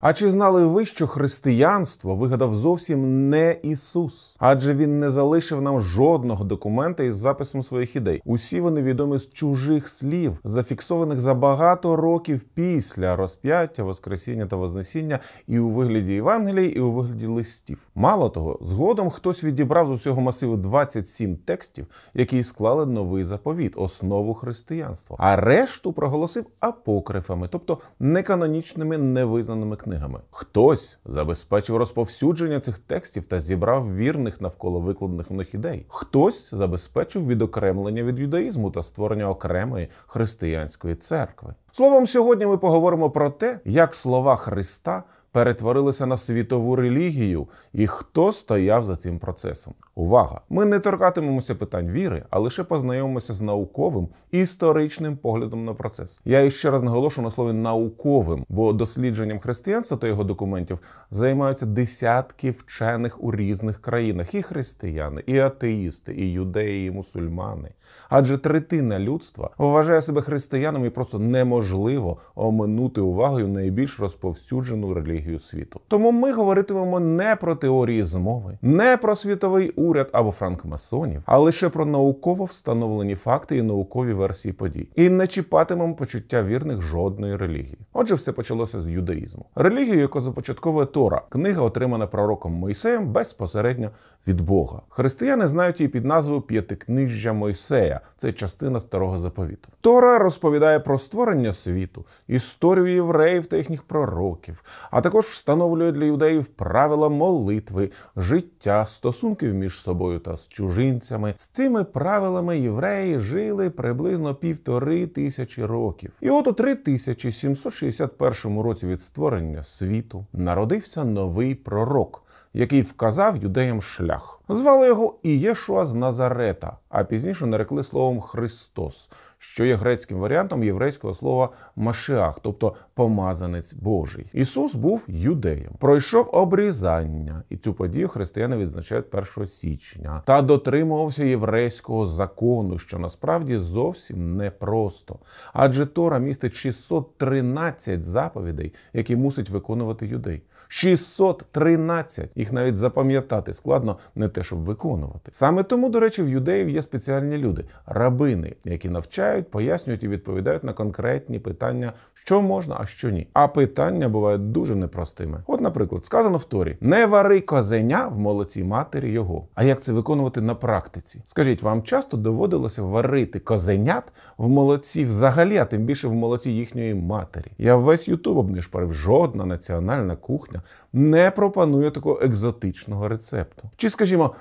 А чи знали ви, що християнство вигадав зовсім не Ісус? Адже він не залишив нам жодного документа із записом своїх ідей. Усі вони відомі з чужих слів, зафіксованих за багато років після розп'яття, воскресіння та вознесіння, і у вигляді Євангелії, і у вигляді листів. Мало того, згодом хтось відібрав з усього масиву 27 текстів, які склали новий заповіт, основу християнства, а решту проголосив апокрифами, тобто неканонічними невизнаними книгами книгами. Хтось забезпечив розповсюдження цих текстів та зібрав вірних навколо викладених в них ідей. Хтось забезпечив відокремлення від юдаїзму та створення окремої християнської церкви. Словом, сьогодні ми поговоримо про те, як слова Христа перетворилися на світову релігію і хто стояв за цим процесом. Увага! Ми не торкатимемося питань віри, а лише познайомимося з науковим і історичним поглядом на процес. Я ще раз наголошую на слові науковим, бо дослідженням християнства та його документів займаються десятки вчених у різних країнах: і християни, і атеїсти, і юдеї, і мусульмани. Адже третина людства вважає себе християном і просто неможливо оминути увагою найбільш розповсюджену релігію світу. Тому ми говоритимемо не про теорії змови, не про світовий уряд, уряд або франкмасонів, а лише про науково встановлені факти і наукові версії подій. І не чіпатимемо почуття вірних жодної релігії. Отже, все почалося з юдаїзму. Релігію, яку започатковує Тора, книга, отримана пророком Мойсеєм безпосередньо від Бога. Християни знають її під назвою П'ятикнижжя Мойсея. Це частина старого заповіту. Тора розповідає про створення світу, історію євреїв та їхніх пророків, а також встановлює для юдеїв правила молитви, життя, стосунків між собою та з чужинцями. З цими правилами євреї жили приблизно півтори тисячі років. І от у 3761 році від створення світу народився новий пророк який вказав юдеям шлях. Звали його Ієшуа з Назарета, а пізніше нарекли словом Христос, що є грецьким варіантом єврейського слова Машиах, тобто помазанець Божий. Ісус був юдеєм, пройшов обрізання, і цю подію християни відзначають 1 січня, та дотримувався єврейського закону, що насправді зовсім непросто. Адже Тора містить 613 заповідей, які мусить виконувати юдей. 613! І їх навіть запам'ятати складно, не те, щоб виконувати. Саме тому, до речі, в юдеїв є спеціальні люди рабини, які навчають, пояснюють і відповідають на конкретні питання, що можна, а що ні. А питання бувають дуже непростими. От, наприклад, сказано в Торі: не вари козеня в молоці матері його. А як це виконувати на практиці? Скажіть, вам часто доводилося варити козенят в молоці взагалі, а тим більше в молоці їхньої матері? Я весь Ютуб обнишпарив. Жодна національна кухня не пропонує такого екзотичного екзотичного рецепту. Чи, скажімо,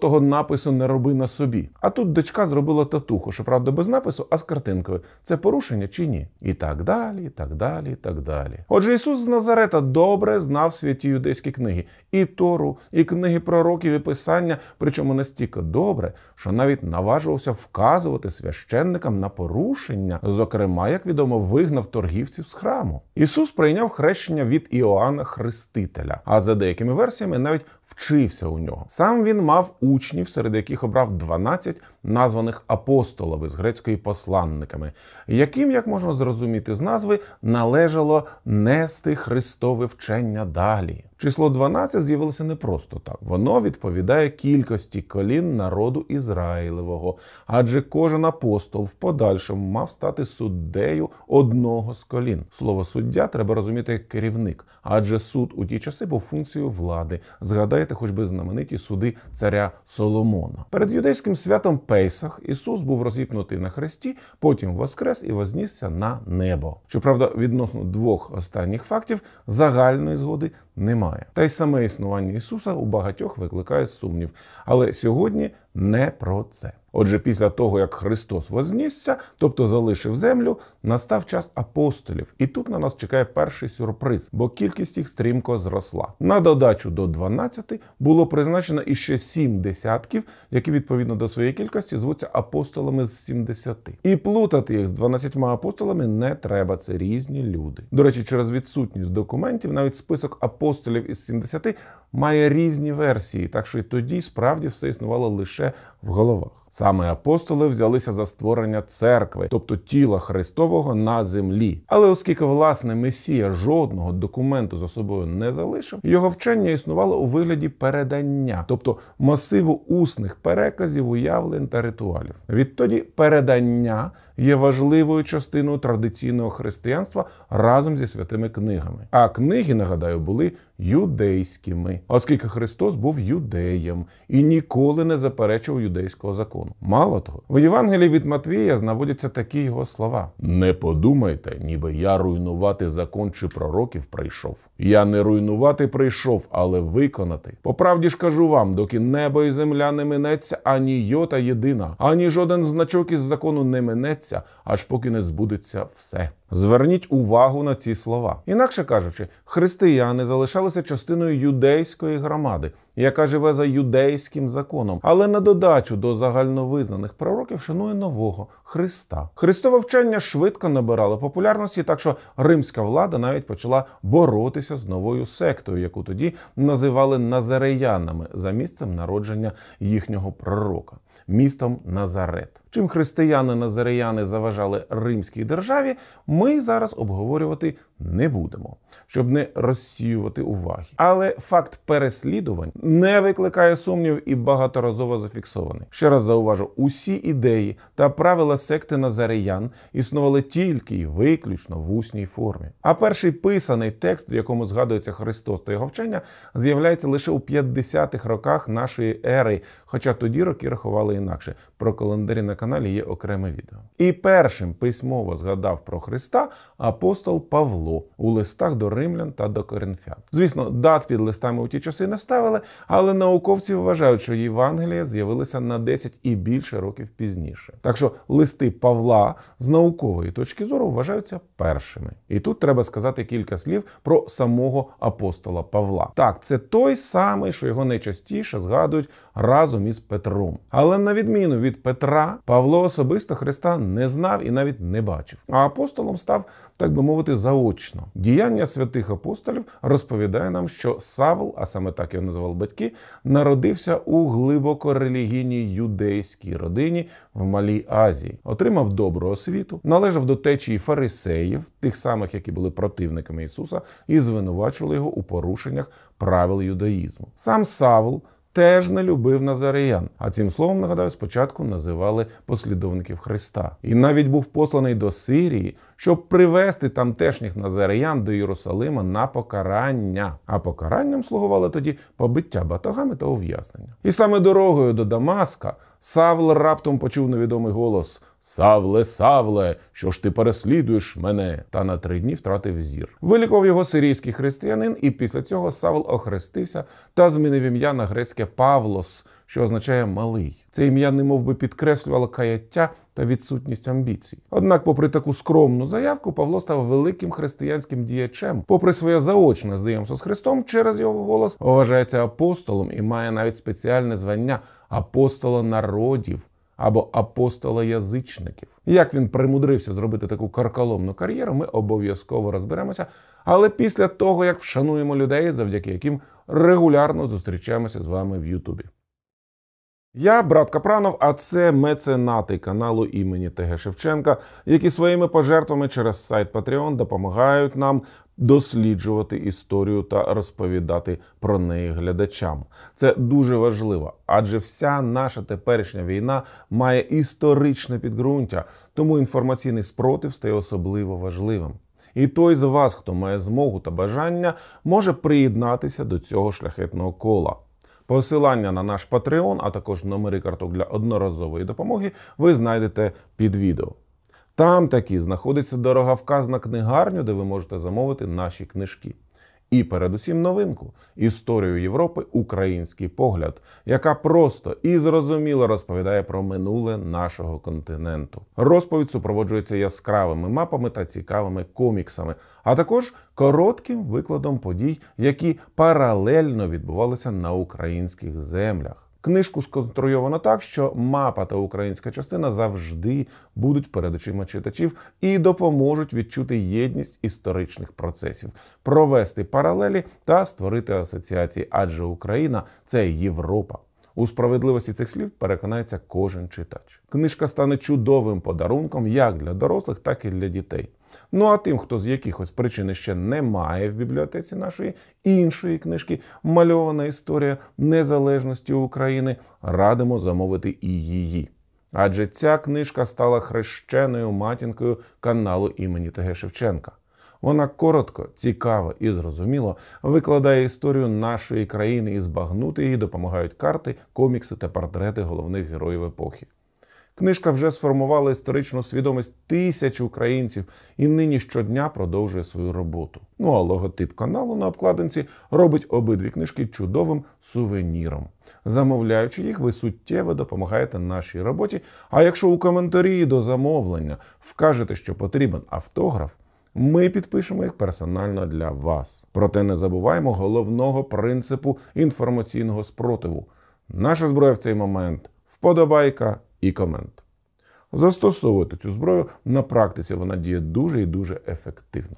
того напису не роби на собі. А тут дочка зробила татуху, що правда без напису, а з картинкою. Це порушення чи ні? І так далі, і так далі, і так далі. Отже, Ісус з Назарета добре знав святі юдейські книги, і Тору, і книги пророків, і писання, причому настільки добре, що навіть наважувався вказувати священникам на порушення, зокрема, як відомо, вигнав торгівців з храму. Ісус прийняв хрещення від Іоанна Хрестителя, а за деякими версіями, навіть вчився у нього. Сам він мав учнів, серед яких обрав 12 названих апостолами з грецької посланниками, яким, як можна зрозуміти з назви, належало нести Христове вчення далі. Число 12 з'явилося не просто так. Воно відповідає кількості колін народу Ізраїлевого, адже кожен апостол в подальшому мав стати суддею одного з колін. Слово суддя треба розуміти як керівник, адже суд у ті часи був функцією влади. Згадай пам'ятаєте хоч би знамениті суди царя Соломона. Перед юдейським святом Пейсах Ісус був розіпнутий на хресті, потім воскрес і вознісся на небо. Щоправда, відносно двох останніх фактів загальної згоди немає. Та й саме існування Ісуса у багатьох викликає сумнів. Але сьогодні не про це. Отже, після того, як Христос вознісся, тобто залишив землю, настав час апостолів, і тут на нас чекає перший сюрприз, бо кількість їх стрімко зросла. На додачу до 12 було призначено іще сім десятків, які відповідно до своєї кількості звуться апостолами з 70. І плутати їх з 12 апостолами не треба. Це різні люди. До речі, через відсутність документів, навіть список апостолів із 70 має різні версії, так що і тоді справді все існувало лише в головах. Саме апостоли взялися за створення церкви, тобто тіла Христового на землі. Але оскільки власне Месія жодного документу за собою не залишив, його вчення існувало у вигляді передання, тобто масиву усних переказів, уявлень та ритуалів. Відтоді передання є важливою частиною традиційного християнства разом зі святими книгами. А книги, нагадаю, були юдейськими, оскільки Христос був юдеєм і ніколи не заперечував юдейського закону закону. Мало того, в Євангелії від Матвія знаводяться такі його слова: Не подумайте, ніби я руйнувати закон чи пророків прийшов. Я не руйнувати прийшов, але виконати. По правді ж кажу вам, доки небо і земля не минеться, ані йота єдина, ані жоден значок із закону не минеться, аж поки не збудеться все. Зверніть увагу на ці слова. Інакше кажучи, християни залишалися частиною юдейської громади, яка живе за юдейським законом, але на додачу до загальновизнаних пророків шанує нового Христа. Христове вчення швидко набирало популярності, так що римська влада навіть почала боротися з новою сектою, яку тоді називали Назареянами за місцем народження їхнього пророка, містом Назарет. Чим християни Назареяни заважали римській державі ми зараз обговорювати не будемо, щоб не розсіювати уваги. Але факт переслідувань не викликає сумнів і багаторазово зафіксований. Ще раз зауважу, усі ідеї та правила секти Назаріян існували тільки і виключно в усній формі. А перший писаний текст, в якому згадується Христос та його вчення, з'являється лише у 50-х роках нашої ери. Хоча тоді роки рахували інакше. Про календарі на каналі є окреме відео. І першим письмово згадав про Христа. Христа апостол Павло у листах до римлян та до коринфян. Звісно, дат під листами у ті часи не ставили, але науковці вважають, що Євангелія з'явилася на 10 і більше років пізніше. Так що листи Павла з наукової точки зору вважаються першими. І тут треба сказати кілька слів про самого апостола Павла. Так, це той самий, що його найчастіше згадують разом із Петром. Але на відміну від Петра, Павло особисто Христа не знав і навіть не бачив. А апостолом став, так би мовити, заочно. Діяння святих апостолів розповідає нам, що Савл, а саме так його називали батьки, народився у глибоко релігійній юдейській родині в Малій Азії, отримав добру освіту, належав до течії фарисеїв, тих самих, які були противниками Ісуса, і звинувачували його у порушеннях правил юдаїзму. Сам Савл теж не любив Назареян. А цим словом, нагадаю, спочатку називали послідовників Христа. І навіть був посланий до Сирії, щоб привести тамтешніх Назареян до Єрусалима на покарання. А покаранням слугували тоді побиття батагами та ув'язнення. І саме дорогою до Дамаска Савл раптом почув невідомий голос. Савле, Савле, що ж ти переслідуєш мене? Та на три дні втратив зір. Вилікував його сирійський християнин, і після цього Савл охрестився та змінив ім'я на грецьке Павлос, що означає малий. Це ім'я немов би підкреслювало каяття та відсутність амбіцій. Однак, попри таку скромну заявку, Павло став великим християнським діячем, попри своє заочне знайомство з Христом, через його голос вважається апостолом і має навіть спеціальне звання апостола народів або апостола язичників. Як він примудрився зробити таку карколомну кар'єру, ми обов'язково розберемося. Але після того, як вшануємо людей, завдяки яким регулярно зустрічаємося з вами в Ютубі. Я брат Капранов, а це меценати каналу імені ТГ Шевченка, які своїми пожертвами через сайт Patreon допомагають нам досліджувати історію та розповідати про неї глядачам. Це дуже важливо, адже вся наша теперішня війна має історичне підґрунтя, тому інформаційний спротив стає особливо важливим. І той з вас, хто має змогу та бажання, може приєднатися до цього шляхетного кола. Посилання на наш Patreon, а також номери карток для одноразової допомоги, ви знайдете під відео. Там таки знаходиться дороговказ на книгарню, де ви можете замовити наші книжки. І передусім новинку історію Європи Український погляд, яка просто і зрозуміло розповідає про минуле нашого континенту. Розповідь супроводжується яскравими мапами та цікавими коміксами, а також коротким викладом подій, які паралельно відбувалися на українських землях. Книжку сконструйовано так, що мапа та українська частина завжди будуть перед очима читачів і допоможуть відчути єдність історичних процесів, провести паралелі та створити асоціації, адже Україна це Європа. У справедливості цих слів переконається кожен читач. Книжка стане чудовим подарунком як для дорослих, так і для дітей. Ну а тим, хто з якихось причин ще не має в бібліотеці нашої іншої книжки Мальована історія незалежності України, радимо замовити і її. Адже ця книжка стала хрещеною матінкою каналу імені Т.Г. Шевченка. Вона коротко, цікаво і зрозуміло викладає історію нашої країни і збагнути її допомагають карти, комікси та портрети головних героїв епохи. Книжка вже сформувала історичну свідомість тисяч українців і нині щодня продовжує свою роботу. Ну а логотип каналу на обкладинці робить обидві книжки чудовим сувеніром. Замовляючи їх, ви суттєво допомагаєте нашій роботі. А якщо у коментарі до замовлення вкажете, що потрібен автограф. Ми підпишемо їх персонально для вас. Проте не забуваємо головного принципу інформаційного спротиву. Наша зброя в цей момент вподобайка і комент. Застосовувати цю зброю на практиці вона діє дуже і дуже ефективно.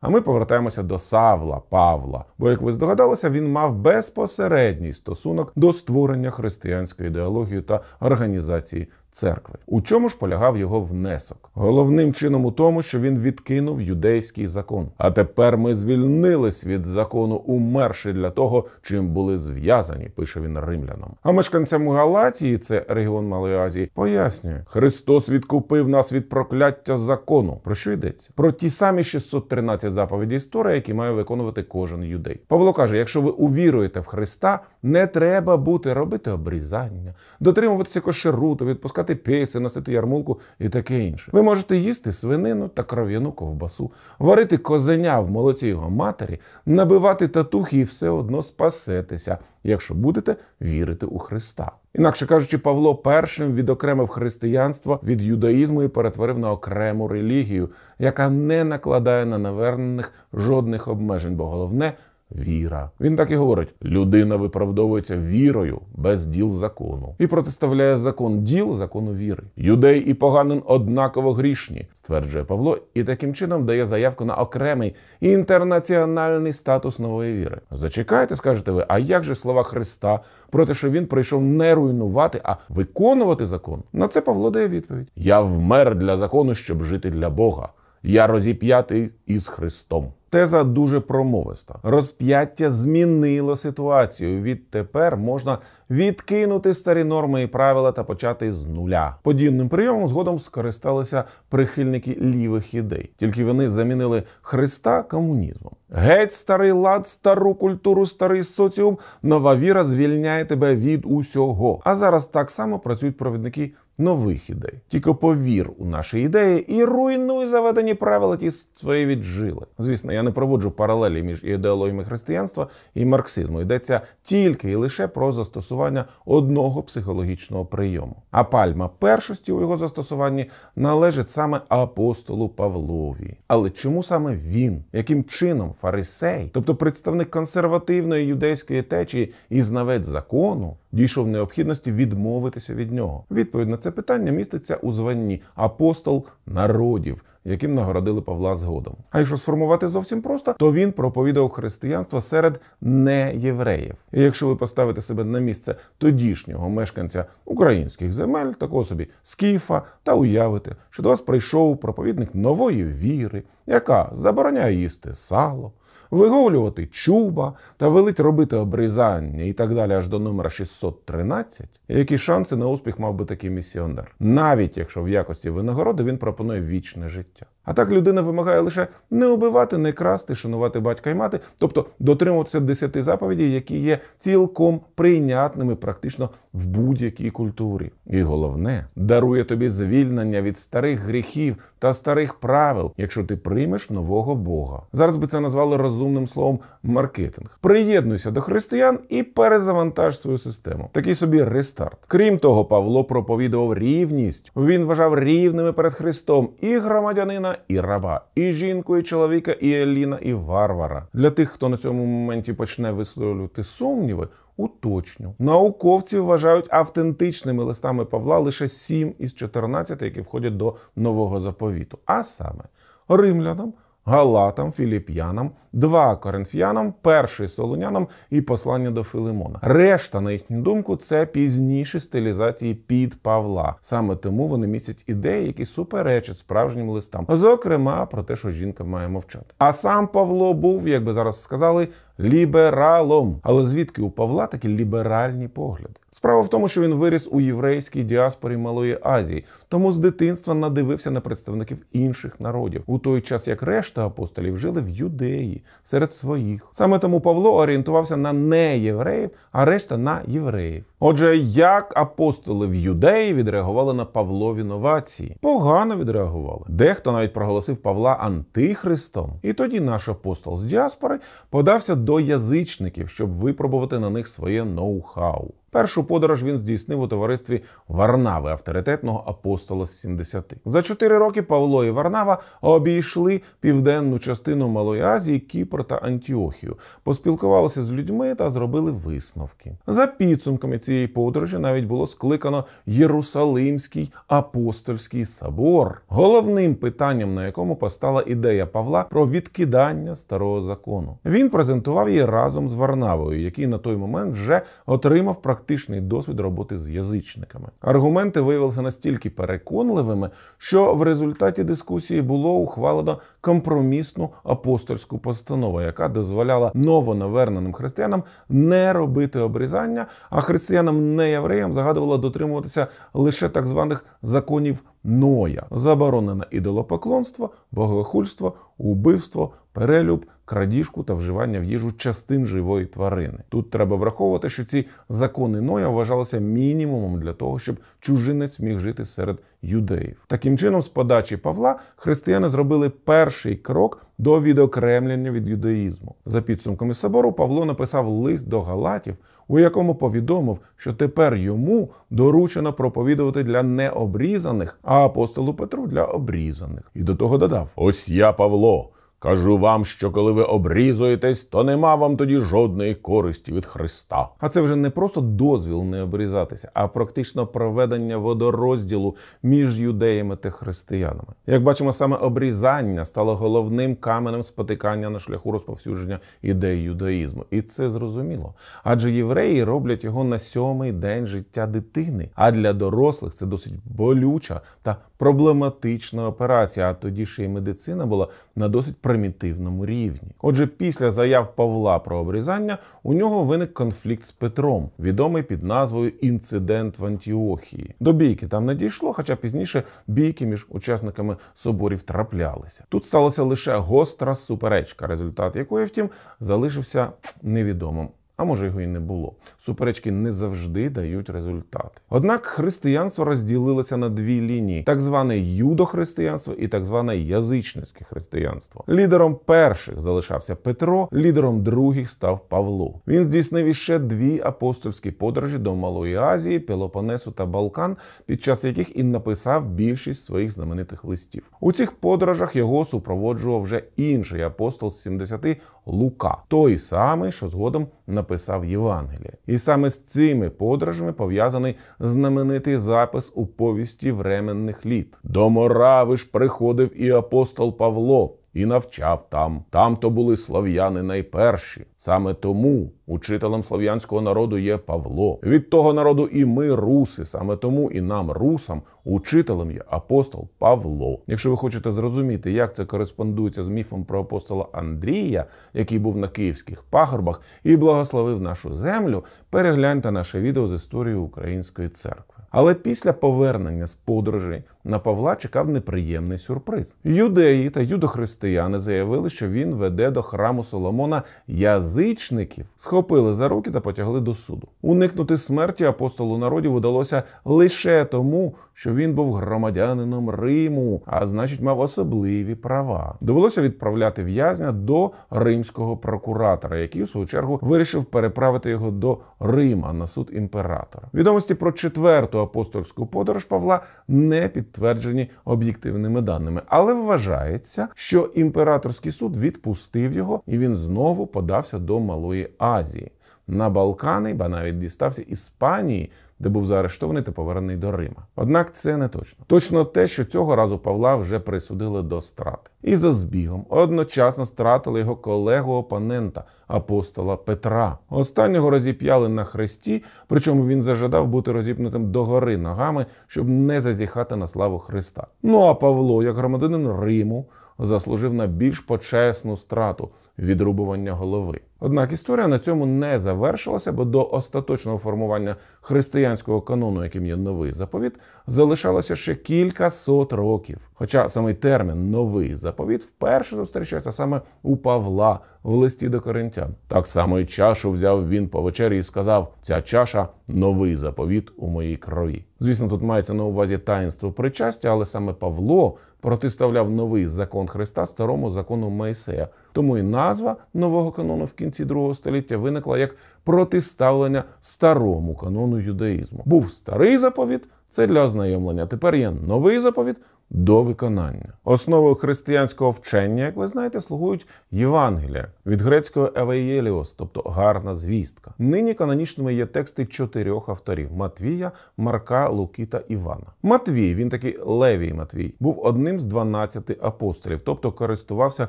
А ми повертаємося до Савла Павла, бо, як ви здогадалися, він мав безпосередній стосунок до створення християнської ідеології та організації церкви. У чому ж полягав його внесок? Головним чином у тому, що він відкинув юдейський закон. А тепер ми звільнились від закону, умерши для того, чим були зв'язані, пише він римлянам. А мешканцям Галатії, це регіон Малої Азії, пояснює: Христос відкупив нас від прокляття закону. Про що йдеться? Про ті самі 613 заповідей історії, які має виконувати кожен юдей. Павло каже: якщо ви увіруєте в Христа, не треба бути робити обрізання, дотримуватися кошеруту, відпускати вдягати пейси, носити ярмулку і таке інше. Ви можете їсти свинину та кров'яну ковбасу, варити козеня в молоці його матері, набивати татухи і все одно спасетеся, якщо будете вірити у Христа. Інакше кажучи, Павло першим відокремив християнство від юдаїзму і перетворив на окрему релігію, яка не накладає на навернених жодних обмежень, бо головне. Віра. Він так і говорить: людина виправдовується вірою без діл закону і протиставляє закон діл закону віри. Юдей і поганин однаково грішні, стверджує Павло, і таким чином дає заявку на окремий інтернаціональний статус нової віри. Зачекайте, скажете ви, а як же слова Христа про те, що він прийшов не руйнувати, а виконувати закон? На це Павло дає відповідь: Я вмер для закону, щоб жити для Бога. Я розіп'ятий із Христом. Теза дуже промовиста. Розп'яття змінило ситуацію. Відтепер можна відкинути старі норми і правила та почати з нуля. Подібним прийомом згодом скористалися прихильники лівих ідей, тільки вони замінили Христа комунізмом. Геть старий лад, стару культуру, старий соціум, нова віра звільняє тебе від усього. А зараз так само працюють провідники нових ідей. Тільки повір у наші ідеї і руйнуй заведені правила ті свої віджили. Звісно, я не проводжу паралелі між ідеологіями християнства і марксизму. Йдеться тільки і лише про застосування одного психологічного прийому. А пальма першості у його застосуванні належить саме апостолу Павлові. Але чому саме він? Яким чином фарисей, тобто представник консервативної юдейської течії і знавець закону, дійшов необхідності відмовитися від нього? Відповідь на це це питання міститься у званні апостол народів, яким нагородили Павла згодом. А якщо сформувати зовсім просто, то він проповідав християнство серед неєвреїв. І якщо ви поставите себе на місце тодішнього мешканця українських земель, такого собі скіфа, та уявите, що до вас прийшов проповідник нової віри, яка забороняє їсти сало виговлювати чуба та велить робити обрізання і так далі, аж до номера 613, які шанси на успіх мав би такий місіонер, навіть якщо в якості винагороди він пропонує вічне життя. А так людина вимагає лише не убивати, не красти, шанувати батька і мати, тобто дотримуватися десяти заповідей, які є цілком прийнятними практично в будь-якій культурі. І головне, дарує тобі звільнення від старих гріхів та старих правил, якщо ти приймеш нового Бога. Зараз би це назвали розумним словом маркетинг. Приєднуйся до християн і перезавантаж свою систему. Такий собі рестарт. Крім того, Павло проповідував рівність. Він вважав рівними перед Христом і громадянина і раба, і жінку, і чоловіка, і еліна, і варвара. Для тих, хто на цьому моменті почне висловлювати сумніви, уточню. Науковці вважають автентичними листами Павла лише 7 із 14, які входять до нового заповіту. А саме римлянам. Галатам, Філіп'янам, 2 Коринфянам, 1 солонянам і послання до Филимона. Решта, на їхню думку, це пізніші стилізації під Павла. Саме тому вони містять ідеї, які суперечать справжнім листам, зокрема про те, що жінка має мовчати. А сам Павло був, як би зараз сказали, лібералом. Але звідки у Павла такі ліберальні погляди? Справа в тому, що він виріс у єврейській діаспорі Малої Азії, тому з дитинства надивився на представників інших народів, у той час як решта апостолів жили в юдеї серед своїх. Саме тому Павло орієнтувався на не євреїв, а решта на євреїв. Отже, як апостоли в юдеї відреагували на Павлові новації? Погано відреагували. Дехто навіть проголосив Павла Антихристом. І тоді наш апостол з діаспори подався до язичників, щоб випробувати на них своє ноу-хау. Першу подорож він здійснив у товаристві Варнави, авторитетного апостола з 70. За чотири роки Павло і Варнава обійшли південну частину Малої Азії, Кіпр та Антіохію, поспілкувалися з людьми та зробили висновки. За підсумками цієї подорожі навіть було скликано Єрусалимський апостольський собор, головним питанням на якому постала ідея Павла про відкидання старого закону. Він презентував її разом з Варнавою, який на той момент вже отримав практично практичний досвід роботи з язичниками. Аргументи виявилися настільки переконливими, що в результаті дискусії було ухвалено компромісну апостольську постанову, яка дозволяла новонаверненим християнам не робити обрізання, а християнам не євреям загадувала дотримуватися лише так званих законів Ноя. Заборонено ідолопоклонство, богохульство, убивство, перелюб, крадіжку та вживання в їжу частин живої тварини. Тут треба враховувати, що ці закони Ноя вважалися мінімумом для того, щоб чужинець міг жити серед юдеїв. Таким чином, з подачі Павла, християни зробили перший крок до відокремлення від юдеїзму. За підсумками собору, Павло написав лист до Галатів, у якому повідомив, що тепер йому доручено проповідувати для необрізаних, а апостолу Петру для обрізаних. І до того додав: Ось я Павло. Кажу вам, що коли ви обрізуєтесь, то нема вам тоді жодної користі від Христа. А це вже не просто дозвіл не обрізатися, а практично проведення водорозділу між юдеями та християнами. Як бачимо, саме обрізання стало головним каменем спотикання на шляху розповсюдження ідей юдаїзму. І це зрозуміло. Адже євреї роблять його на сьомий день життя дитини. А для дорослих це досить болюча та проблематична операція, а тоді ще й медицина була на досить примітивному рівні. Отже, після заяв Павла про обрізання у нього виник конфлікт з Петром, відомий під назвою Інцидент в Антіохії. До бійки там не дійшло, хоча пізніше бійки між учасниками соборів траплялися. Тут сталася лише гостра суперечка, результат якої, втім, залишився невідомим а може його і не було. Суперечки не завжди дають результати. Однак християнство розділилося на дві лінії: так зване юдохристиянство і так зване язичницьке християнство. Лідером перших залишався Петро, лідером других став Павло. Він здійснив іще дві апостольські подорожі до Малої Азії, Пелопонесу та Балкан, під час яких і написав більшість своїх знаменитих листів. У цих подорожах його супроводжував вже інший апостол з 70 Лука, той самий, що згодом на написав Євангеліє. І саме з цими подорожами пов'язаний знаменитий запис у повісті временних літ. До Морави ж приходив і апостол Павло і навчав там. Там то були слов'яни найперші. Саме тому учителем слов'янського народу є Павло. Від того народу і ми руси. Саме тому і нам, русам, учителем є апостол Павло. Якщо ви хочете зрозуміти, як це кореспондується з міфом про апостола Андрія, який був на київських пагорбах і благословив нашу землю, перегляньте наше відео з історії української церкви. Але після повернення з подорожей на Павла чекав неприємний сюрприз. Юдеї та юдохристияни заявили, що він веде до храму Соломона язичників, схопили за руки та потягли до суду. Уникнути смерті апостолу народів удалося лише тому, що він був громадянином Риму, а значить, мав особливі права. Довелося відправляти в'язня до римського прокуратора, який у свою чергу вирішив переправити його до Рима на суд імператора. Відомості про четверту апостольську подорож Павла не підтверджені об'єктивними даними, але вважається, що імператорський суд відпустив його і він знову подався до Малої Азії на Балкани, ба навіть дістався Іспанії, де був заарештований та повернений до Рима. Однак це не точно. Точно те, що цього разу Павла вже присудили до страти. І за збігом одночасно стратили його колегу-опонента, апостола Петра. Останнього розіп'яли на хресті, причому він зажадав бути розіпнутим догори ногами, щоб не зазіхати на славу Христа. Ну а Павло, як громадянин Риму, заслужив на більш почесну страту відрубування голови. Однак історія на цьому не завершилася, бо до остаточного формування християнського канону, яким є новий заповіт, залишалося ще кілька сот років. Хоча самий термін новий заповіт вперше зустрічається саме у Павла в листі до коринтян. Так само і чашу взяв він по вечері і сказав: ця чаша новий заповіт у моїй крові. Звісно, тут мається на увазі таїнство причастя, але саме Павло протиставляв новий закон Христа старому закону Моїсея. Тому і назва нового канону в кінці другого століття виникла як протиставлення старому канону юдаїзму. Був старий заповіт, це для ознайомлення. Тепер є новий заповіт до виконання. Основою християнського вчення, як ви знаєте, слугують Євангелія від грецького евеєліос, тобто гарна звістка. Нині канонічними є тексти чотирьох авторів: Матвія, Марка, Луки та Івана. Матвій, він такий Левій Матвій, був одним з 12 апостолів, тобто користувався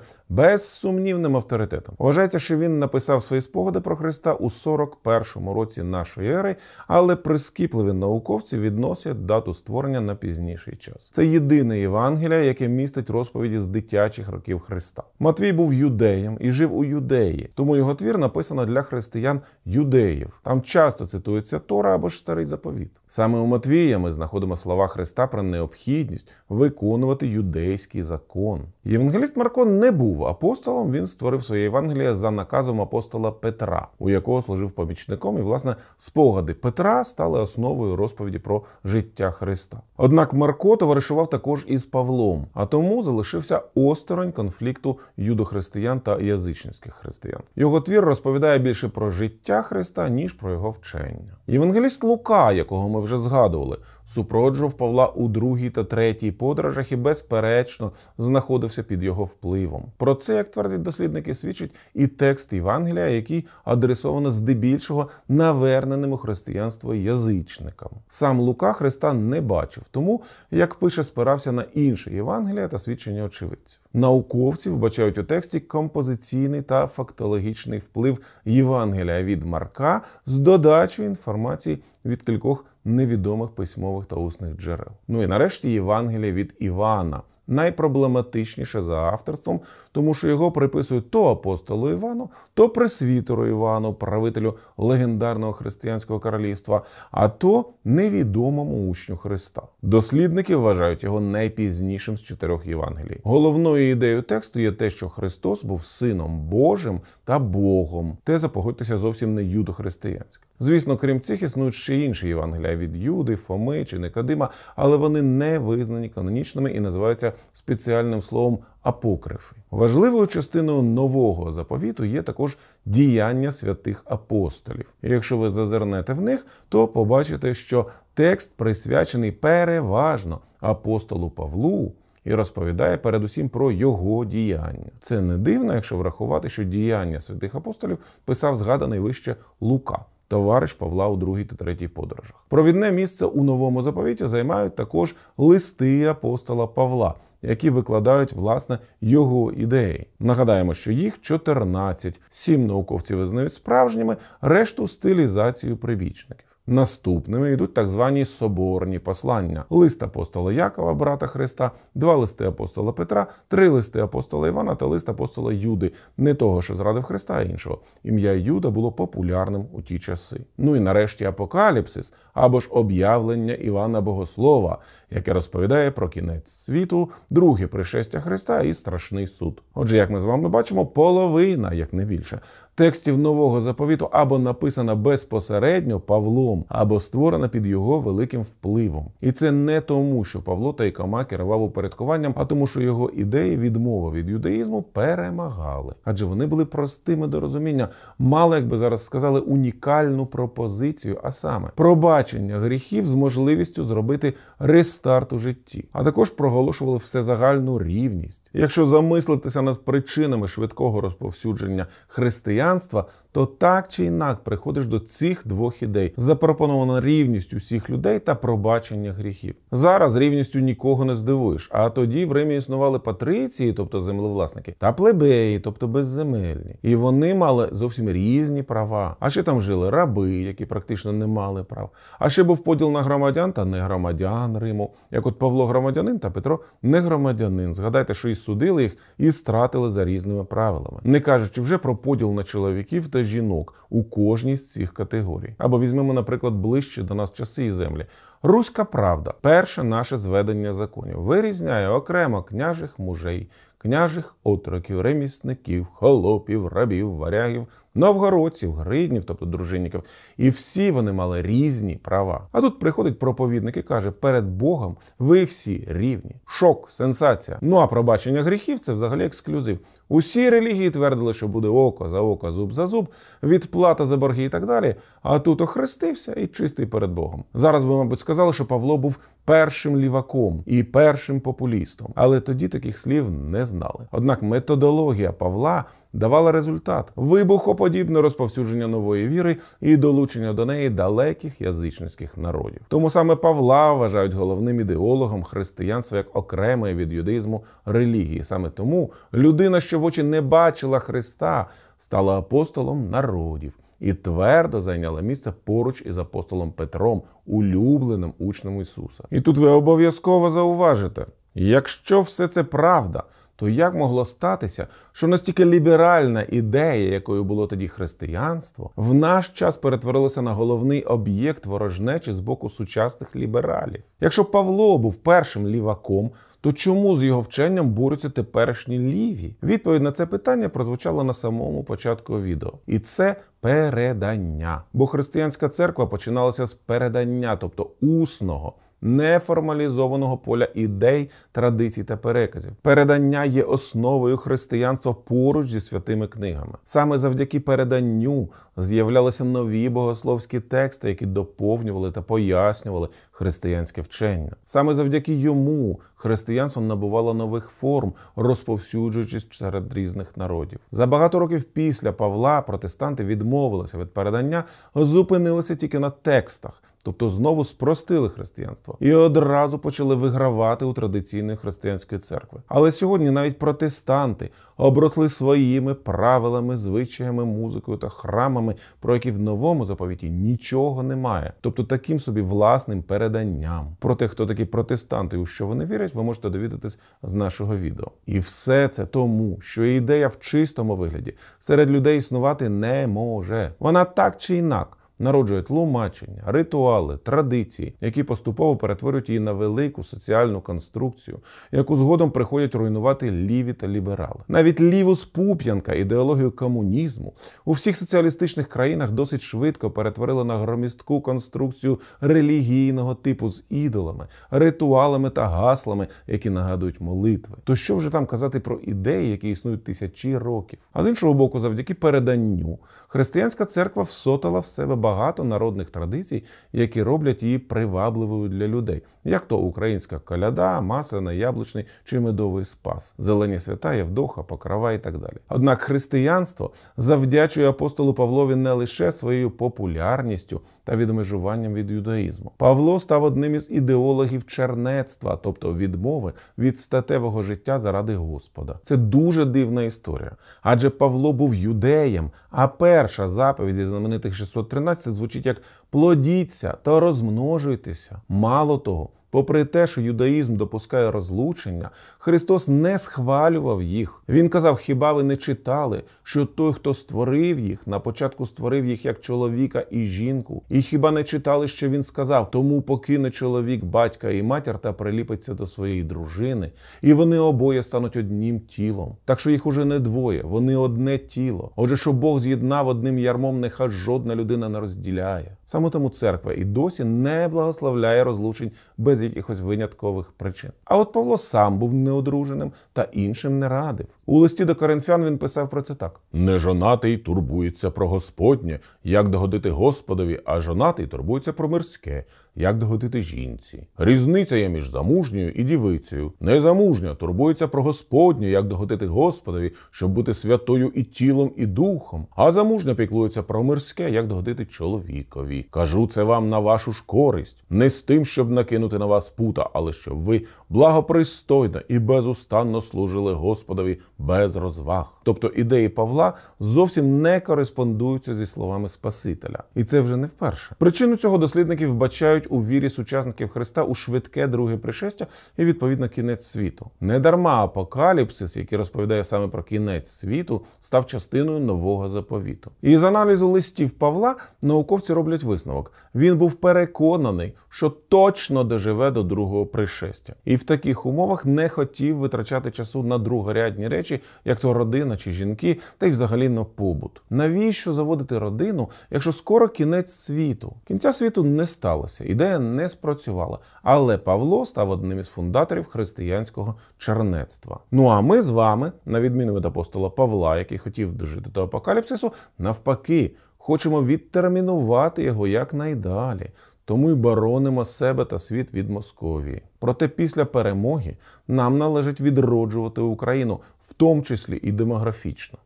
безсумнівним авторитетом. Вважається, що він написав свої спогади про Христа у 41 му році нашої ери, але прискіпливі науковці відносять переносять дату створення на пізніший час. Це єдине Євангелія, яке містить розповіді з дитячих років Христа. Матвій був юдеєм і жив у юдеї, тому його твір написано для християн юдеїв. Там часто цитується Тора або ж старий заповіт. Саме у Матвія ми знаходимо слова Христа про необхідність виконувати юдейський закон. Євангеліст Марко не був апостолом. Він створив своє Євангеліє за наказом апостола Петра, у якого служив помічником, і власне спогади Петра стали основою розповіді про життя життя Христа. Однак Марко товаришував також із Павлом, а тому залишився осторонь конфлікту юдохристиян та язичницьких християн. Його твір розповідає більше про життя Христа, ніж про його вчення. Євангеліст Лука, якого ми вже згадували, супроджував Павла у другій та третій подорожах і безперечно знаходився під його впливом. Про це, як твердять дослідники, свідчить і текст Євангелія, який адресовано здебільшого наверненим у християнство язичникам. Сам Лука християн Христа не бачив, тому, як пише, спирався на інші Євангелія та свідчення очевидців. Науковці вбачають у тексті композиційний та фактологічний вплив Євангелія від Марка з додачою інформації від кількох невідомих письмових та усних джерел. Ну і нарешті Євангелія від Івана найпроблематичніше за авторством, тому що його приписують то апостолу Івану, то пресвітеру Івану, правителю легендарного християнського королівства, а то невідомому учню Христа. Дослідники вважають його найпізнішим з чотирьох Євангелій. Головною ідеєю тексту є те, що Христос був сином Божим та Богом. Теза, погодьтеся, зовсім не юдохристиянська. Звісно, крім цих існують ще інші Євангелія від Юди, Фоми чи Никодима, але вони не визнані канонічними і називаються спеціальним словом апокрифи. Важливою частиною нового заповіту є також діяння святих апостолів. І якщо ви зазирнете в них, то побачите, що текст присвячений переважно апостолу Павлу. І розповідає передусім про його діяння. Це не дивно, якщо врахувати, що діяння святих апостолів писав згаданий вище Лука товариш Павла у другій та третій подорожах. Провідне місце у новому заповіті займають також листи апостола Павла, які викладають власне його ідеї. Нагадаємо, що їх 14. сім науковців визнають справжніми, решту стилізацію прибічники. Наступними йдуть так звані соборні послання: лист апостола Якова, брата Христа, два листи апостола Петра, три листи апостола Івана та лист апостола Юди, не того, що зрадив Христа, а іншого. Ім'я Юда було популярним у ті часи. Ну і нарешті апокаліпсис або ж об'явлення Івана Богослова, яке розповідає про кінець світу, друге пришестя Христа і страшний суд. Отже, як ми з вами бачимо, половина, як не більше, текстів нового заповіту або написана безпосередньо Павлом, або створена під його великим впливом. І це не тому, що Павло та Тайкома керував упорядкуванням, а тому, що його ідеї відмова від юдеїзму перемагали, адже вони були простими до розуміння, мали, як би зараз сказали, унікальну пропозицію, а саме пробачення гріхів з можливістю зробити рес старт у житті, а також проголошували всезагальну рівність. Якщо замислитися над причинами швидкого розповсюдження християнства, то так чи інак приходиш до цих двох ідей: запропонована рівність усіх людей та пробачення гріхів. Зараз рівністю нікого не здивуєш, а тоді в Римі існували патриції, тобто землевласники, та плебеї, тобто безземельні. І вони мали зовсім різні права. А ще там жили раби, які практично не мали прав. А ще був поділ на громадян та не громадян Риму як от Павло громадянин та Петро не громадянин. Згадайте, що і судили їх і стратили за різними правилами, не кажучи вже про поділ на чоловіків та жінок у кожній з цих категорій. Або візьмемо, наприклад, ближче до нас часи і землі. Руська правда перше наше зведення законів вирізняє окремо княжих мужей княжих отроків, ремісників, холопів, рабів, варягів, новгородців, гриднів, тобто дружинників. І всі вони мали різні права. А тут приходить проповідник і каже: перед Богом ви всі рівні. Шок, сенсація. Ну а пробачення гріхів це взагалі ексклюзив. Усі релігії твердили, що буде око за око, зуб за зуб, відплата за борги і так далі. А тут охрестився і чистий перед Богом. Зараз би, мабуть, сказали, що Павло був першим ліваком і першим популістом. Але тоді таких слів не знали. Однак методологія Павла давала результат вибухоподібне розповсюдження нової віри і долучення до неї далеких язичницьких народів. Тому саме Павла вважають головним ідеологом християнства як окремої від юдизму релігії. Саме тому людина, що в очі не бачила Христа, стала апостолом народів. І твердо зайняла місце поруч із апостолом Петром, улюбленим учнем Ісуса. І тут ви обов'язково зауважите: якщо все це правда, то як могло статися, що настільки ліберальна ідея, якою було тоді християнство, в наш час перетворилася на головний об'єкт ворожнечі з боку сучасних лібералів? Якщо Павло був першим ліваком, то чому з його вченням борються теперішні ліві? Відповідь на це питання прозвучала на самому початку відео, і це передання. Бо християнська церква починалася з передання, тобто усного неформалізованого поля ідей, традицій та переказів. Передання є основою християнства поруч зі святими книгами. Саме завдяки переданню з'являлися нові богословські тексти, які доповнювали та пояснювали християнське вчення. Саме завдяки йому християнство набувало нових форм, розповсюджуючись серед різних народів. За багато років після Павла протестанти відмовилися від передання, зупинилися тільки на текстах тобто знову спростили християнство, і одразу почали вигравати у традиційної християнської церкви. Але сьогодні навіть протестанти обросли своїми правилами, звичаями, музикою та храмами, про які в новому заповіті нічого немає, тобто таким собі власним переданням. Про те, хто такі протестанти, у що вони вірять, ви можете довідатись з нашого відео. І все це тому, що ідея в чистому вигляді серед людей існувати не може. Вона так чи інак народжують тлумачення, ритуали, традиції, які поступово перетворюють її на велику соціальну конструкцію, яку згодом приходять руйнувати ліві та ліберали. Навіть ліву Спуп'янка, ідеологію комунізму у всіх соціалістичних країнах досить швидко перетворила на громістку конструкцію релігійного типу з ідолами, ритуалами та гаслами, які нагадують молитви. То що вже там казати про ідеї, які існують тисячі років? А з іншого боку, завдяки переданню, християнська церква всотала в себе багато народних традицій, які роблять її привабливою для людей, як то українська коляда, масляна, яблучний чи медовий спас, зелені свята, Євдоха, покрова і так далі. Однак християнство завдячує апостолу Павлові не лише своєю популярністю та відмежуванням від юдаїзму. Павло став одним із ідеологів чернецтва, тобто відмови від статевого життя заради Господа. Це дуже дивна історія, адже Павло був юдеєм, а перша заповідь зі знаменитих 613 це звучить як плодіться та розмножуйтеся. Мало того, попри те, що юдаїзм допускає розлучення, Христос не схвалював їх. Він казав: хіба ви не читали, що той, хто створив їх, на початку створив їх як чоловіка і жінку, і хіба не читали, що він сказав? Тому покине чоловік батька і матір та приліпиться до своєї дружини, і вони обоє стануть однім тілом. Так що їх уже не двоє, вони одне тіло. Отже, що Бог з'єднав одним ярмом, нехай жодна людина не розділяє. Саме тому церква і досі не благословляє розлучень без якихось виняткових причин. А от Павло сам був неодруженим та іншим не радив. У листі до коринфян він писав про це так: не жонатий турбується про Господнє, як догодити Господові, а жонатий турбується про мирське, як догодити жінці. Різниця є між замужньою і дівицею. Незамужня турбується про Господнє, як догодити Господові, щоб бути святою і тілом, і духом, а замужня піклується про мирське, як догодити чоловікові. Кажу це вам на вашу ж користь, не з тим, щоб накинути на вас пута, але щоб ви благопристойно і безустанно служили Господові без розваг. Тобто ідеї Павла зовсім не кореспондуються зі словами Спасителя, і це вже не вперше. Причину цього дослідники вбачають у вірі сучасників Христа у швидке друге пришестя і відповідно кінець світу. Не дарма апокаліпсис, який розповідає саме про кінець світу, став частиною нового заповіту. І з аналізу листів Павла науковці роблять висновки висновок. Він був переконаний, що точно доживе до другого пришестя, і в таких умовах не хотів витрачати часу на другорядні речі, як то родина чи жінки, та й взагалі на побут. Навіщо заводити родину, якщо скоро кінець світу? Кінця світу не сталося, ідея не спрацювала. Але Павло став одним із фундаторів християнського чернецтва. Ну а ми з вами, на відміну від апостола Павла, який хотів дожити до апокаліпсису, навпаки. Хочемо відтермінувати його якнайдалі, тому й боронимо себе та світ від Московії. Проте після перемоги нам належить відроджувати Україну, в тому числі і демографічно.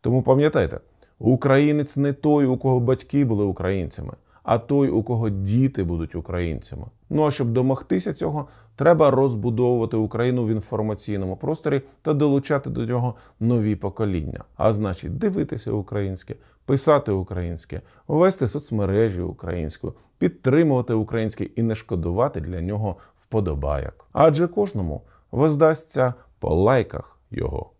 Тому пам'ятайте, українець не той, у кого батьки були українцями а той, у кого діти будуть українцями. Ну а щоб домогтися цього, треба розбудовувати Україну в інформаційному просторі та долучати до нього нові покоління. А значить, дивитися українське, писати українське, вести соцмережі українською, підтримувати українське і не шкодувати для нього вподобаяк. Адже кожному воздасться по лайках його.